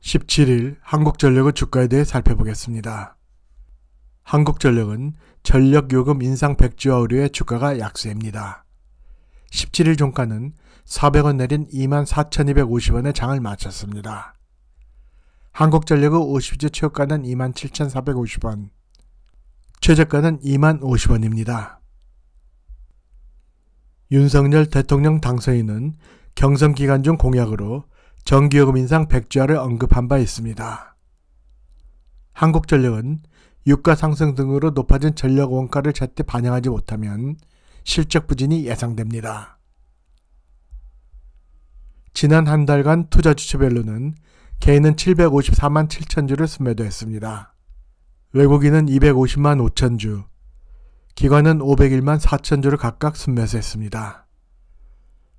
17일 한국전력의 주가에 대해 살펴보겠습니다. 한국전력은 전력요금 인상 백지화 우려의 주가가 약세입니다. 17일 종가는 400원 내린 24,250원에 장을 마쳤습니다. 한국전력의 50주 최고가는 27,450원, 최저가는 2 0 50원입니다. 윤석열 대통령 당선인은 경선 기간 중 공약으로 전기요금 인상 1 0지화를 언급한 바 있습니다. 한국전력은 유가 상승 등으로 높아진 전력 원가를 제때 반영하지 못하면 실적 부진이 예상됩니다. 지난 한 달간 투자 주체별로는 개인은 754만 7천 주를 순매도했습니다. 외국인은 250만 5천 주, 기관은 501만 4천 주를 각각 순매수했습니다.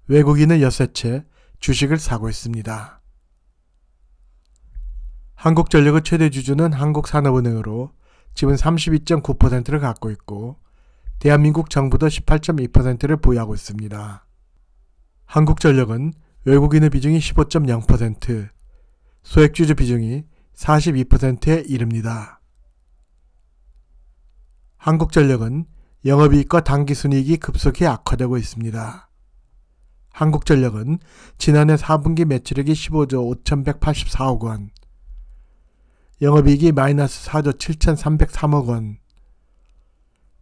외국인은 6세채 주식을 사고 있습니다. 한국전력의 최대 주주는 한국산업은행으로 지분 32.9%를 갖고 있고 대한민국 정부도 18.2%를 보유하고 있습니다. 한국전력은 외국인의 비중이 15.0%, 소액주주 비중이 42%에 이릅니다. 한국전력은 영업이익과 당기순이익이 급속히 악화되고 있습니다. 한국전력은 지난해 4분기 매출액이 15조 5,184억 원, 영업이익이 마이너스 4조 7,303억 원,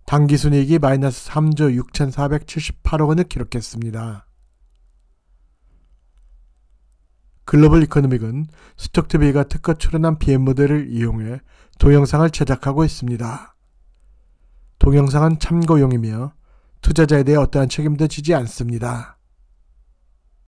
당기순이익이 마이너스 3조 6,478억 원을 기록했습니다. 글로벌 이코노믹은 스톡트비가 특허 출연한 비 m 모델을 이용해 동영상을 제작하고 있습니다. 동영상은 참고용이며 투자자에 대해 어떠한 책임도 지지 않습니다.